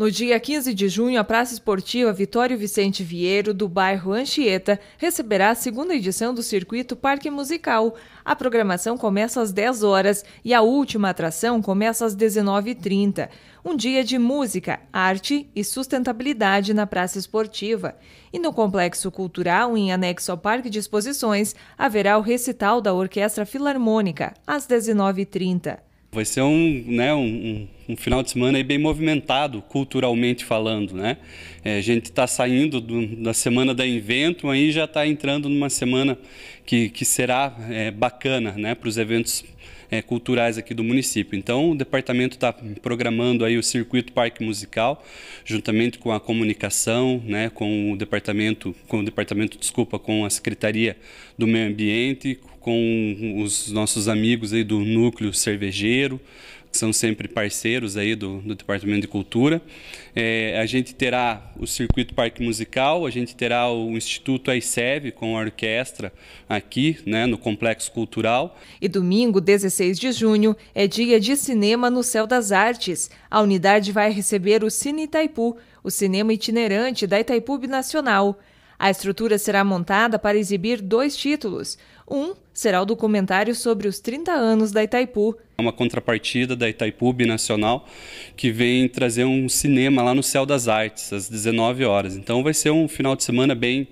No dia 15 de junho, a Praça Esportiva Vitório Vicente Vieiro, do bairro Anchieta, receberá a segunda edição do Circuito Parque Musical. A programação começa às 10 horas e a última atração começa às 19h30. Um dia de música, arte e sustentabilidade na Praça Esportiva. E no Complexo Cultural, em anexo ao Parque de Exposições, haverá o recital da Orquestra Filarmônica, às 19h30. Vai ser um, né, um, um um final de semana bem movimentado, culturalmente falando, né? É, a gente está saindo do, da semana da Invento, aí já está entrando numa semana que, que será é, bacana, né? Para os eventos é, culturais aqui do município. Então, o departamento está programando aí o circuito parque musical, juntamente com a comunicação, né, com o departamento, com o departamento, desculpa, com a secretaria do meio ambiente, com os nossos amigos aí do núcleo cervejeiro, são sempre parceiros aí do, do Departamento de Cultura. É, a gente terá o Circuito Parque Musical, a gente terá o Instituto AICEV com a orquestra aqui né, no Complexo Cultural. E domingo, 16 de junho, é dia de cinema no Céu das Artes. A unidade vai receber o Cine Itaipu, o cinema itinerante da Itaipu Nacional. A estrutura será montada para exibir dois títulos: um será o documentário sobre os 30 anos da Itaipu. É uma contrapartida da Itaipu Binacional que vem trazer um cinema lá no Céu das Artes, às 19 horas. Então vai ser um final de semana bem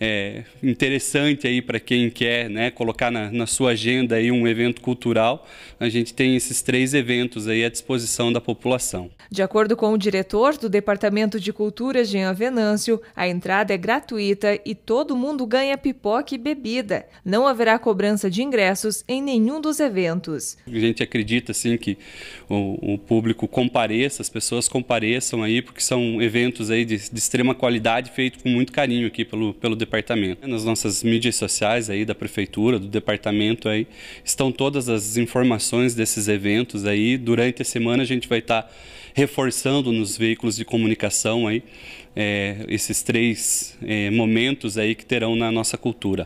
é, interessante aí para quem quer né, colocar na, na sua agenda aí um evento cultural. A gente tem esses três eventos aí à disposição da população. De acordo com o diretor do Departamento de Cultura, Jean Venâncio, a entrada é gratuita e todo mundo ganha pipoca e bebida. Não haverá haverá cobrança de ingressos em nenhum dos eventos. A gente acredita assim que o, o público compareça, as pessoas compareçam aí, porque são eventos aí de, de extrema qualidade, feito com muito carinho aqui pelo, pelo departamento. Nas nossas mídias sociais aí da prefeitura, do departamento aí, estão todas as informações desses eventos aí. Durante a semana a gente vai estar tá reforçando nos veículos de comunicação aí é, esses três é, momentos aí que terão na nossa cultura.